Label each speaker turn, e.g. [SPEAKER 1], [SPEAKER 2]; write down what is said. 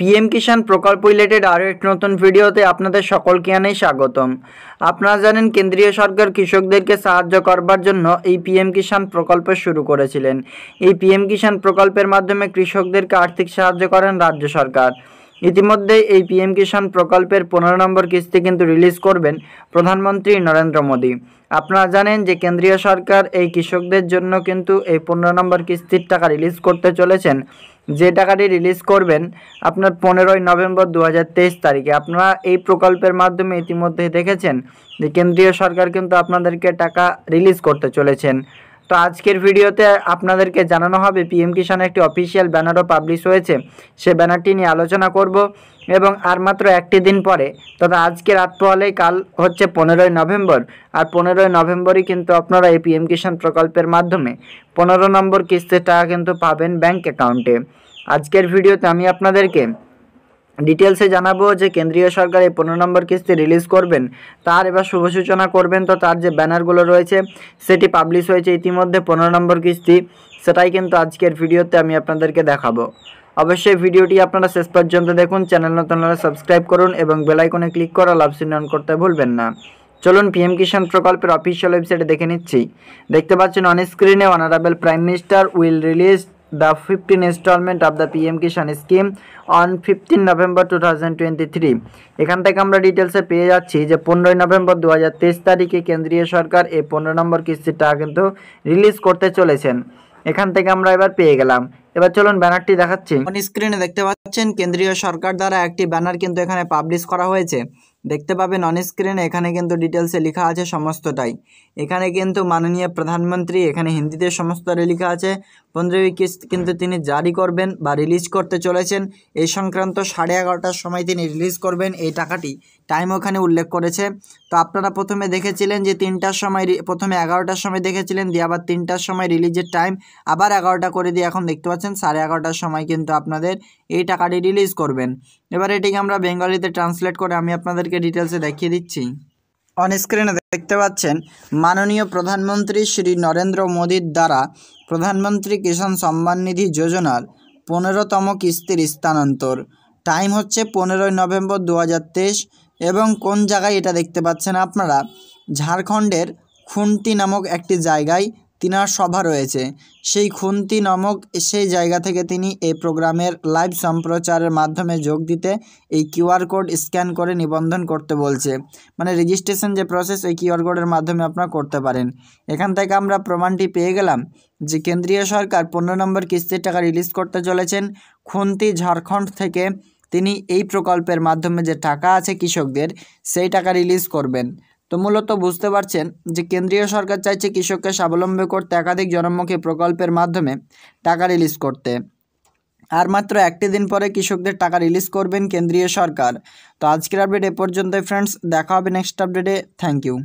[SPEAKER 1] PM কিষাণ প্রকল্প related আরও একটি নতুন ভিডিওতে আপনাদের সকলকে আনেই স্বাগতম আপনারা জানেন কেন্দ্রীয় সরকার কৃষকদেরকে সাহায্য করবার জন্য এই পিএম কিষাণ প্রকল্প শুরু করেছিলেন এই পিএম কিষাণ প্রকল্পের মাধ্যমে কৃষকদেরকে আর্থিক সাহায্য করেন রাজ্য সরকার ইতিমধ্যে এই পিএম কিষাণ প্রকল্পের পনেরো নম্বর কিস্তি কিন্তু রিলিজ করবেন প্রধানমন্ত্রী নরেন্দ্র মোদী আপনারা জানেন যে কেন্দ্রীয় সরকার এই কৃষকদের জন্য কিন্তু এই পনেরো নম্বর কিস্তির টাকা রিলিজ করতে চলেছেন যে টাকাটি রিলিজ করবেন আপনার পনেরোই নভেম্বর দু তারিখে আপনারা এই প্রকল্পের মাধ্যমে ইতিমধ্যে দেখেছেন যে কেন্দ্রীয় সরকার কিন্তু আপনাদেরকে টাকা রিলিজ করতে চলেছেন তো আজকের ভিডিওতে আপনাদেরকে জানানো হবে পিএম কিষানের একটি অফিসিয়াল ব্যানারও পাবলিশ হয়েছে সে ব্যানারটি নিয়ে আলোচনা করব এবং আর মাত্র একটি দিন পরে তথা আজকে রাত পোহালেই কাল হচ্ছে পনেরোই নভেম্বর আর পনেরোই নভেম্বরই কিন্তু আপনারা এই পিএম কিষাণ প্রকল্পের মাধ্যমে পনেরো নম্বর কিস্তির টাকা কিন্তু পাবেন ব্যাঙ্ক অ্যাকাউন্টে আজকের ভিডিওতে আমি আপনাদেরকে ডিটেলসে জানাবো যে কেন্দ্রীয় সরকার এই পনেরো নম্বর কিস্তি রিলিজ করবেন তার এবার শুভসূচনা করবেন তো তার যে ব্যানারগুলো রয়েছে সেটি পাবলিশ হয়েছে ইতিমধ্যে পনেরো নম্বর কিস্তি সেটাই কিন্তু আজকের ভিডিওতে আমি আপনাদেরকে দেখাবো অবশ্যই ভিডিওটি আপনারা শেষ পর্যন্ত দেখুন চ্যানেল নতুন সাবস্ক্রাইব করুন এবং বেলাইকনে ক্লিক করা লাভ অন করতে ভুলবেন না চলুন পিএম কিষাণ প্রকল্পের অফিসিয়াল ওয়েবসাইটে দেখে নিচ্ছি দেখতে পাচ্ছেন অন স্ক্রিনে honourable prime minister will release the 15th installment of the PM Kishan scheme on 15 November 2023 এখান থেকে আমরা ডিটেলসে পেয়ে যাচ্ছি যে পনেরোই নভেম্বর দু তারিখে কেন্দ্রীয় সরকার এই পনেরো নম্বর কিস্তিটা কিন্তু রিলিজ করতে চলেছেন এখান থেকে আমরা এবার পেয়ে গেলাম এবার চলুন ব্যানারটি দেখাচ্ছি স্ক্রিনে দেখতে পাচ্ছেন কেন্দ্রীয় সরকার দ্বারা একটি ব্যানার কিন্তু এখানে পাবলিশ করা হয়েছে দেখতে পাবেন অন স্ক্রিনে এখানে কিন্তু ডিটেলসে লেখা আছে সমস্তটাই এখানে কিন্তু মাননীয় প্রধানমন্ত্রী এখানে হিন্দিতে সমস্তটাই লেখা আছে পনেরোই কিস্ত কিন্তু তিনি জারি করবেন বা রিলিজ করতে চলেছেন এই সংক্রান্ত সাড়ে এগারোটার সময় তিনি রিলিজ করবেন এই টাকাটি টাইম ওখানে উল্লেখ করেছে তো আপনারা প্রথমে দেখেছিলেন যে তিনটার সময় প্রথমে এগারোটার সময় দেখেছিলেন দিয়ে আবার তিনটার সময় রিলিজের টাইম আবার এগারোটা করে দিয়ে এখন দেখতে পাচ্ছেন সাড়ে এগারোটার সময় কিন্তু আপনাদের এই টাকাটি রিলিজ করবেন এবার এটিকে আমরা বেঙ্গলিতে ট্রান্সলেট করে আমি আপনাদেরকে ডিটেলসে দেখিয়ে দিচ্ছি অন স্ক্রিনে দেখতে পাচ্ছেন মাননীয় প্রধানমন্ত্রী শ্রী নরেন্দ্র মোদীর দ্বারা প্রধানমন্ত্রী কিষাণ সম্মান নিধি যোজনার পনেরোতম কিস্তির স্থানান্তর টাইম হচ্ছে পনেরোই নভেম্বর দু এবং কোন জায়গায় এটা দেখতে পাচ্ছেন আপনারা ঝাড়খণ্ডের খুন্তি নামক একটি জায়গায় তিনার সভা রয়েছে সেই খুন্তি নামক সেই জায়গা থেকে তিনি এই প্রোগ্রামের লাইভ সম্প্রচারের মাধ্যমে যোগ দিতে এই কিউআর কোড স্ক্যান করে নিবন্ধন করতে বলছে মানে রেজিস্ট্রেশন যে প্রসেস এই কিউআর কোডের মাধ্যমে আপনারা করতে পারেন এখান থেকে আমরা প্রমাণটি পেয়ে গেলাম যে কেন্দ্রীয় সরকার পনেরো নম্বর কিস্তির টাকা রিলিজ করতে চলেছেন খুন্তি ঝাড়খণ্ড থেকে তিনি এই প্রকল্পের মাধ্যমে যে টাকা আছে কৃষকদের সেই টাকা রিলিজ করবেন তো মূলত বুঝতে পারছেন যে কেন্দ্রীয় সরকার চাইছে কৃষককে স্বাবলম্বী করতে একাধিক জনমুখী প্রকল্পের মাধ্যমে টাকা রিলিজ করতে আর মাত্র একটি দিন পরে কৃষকদের টাকা রিলিজ করবেন কেন্দ্রীয় সরকার তো আজকের আপডেট এ পর্যন্তই ফ্রেন্ডস দেখা হবে নেক্সট আপডেটে থ্যাংক ইউ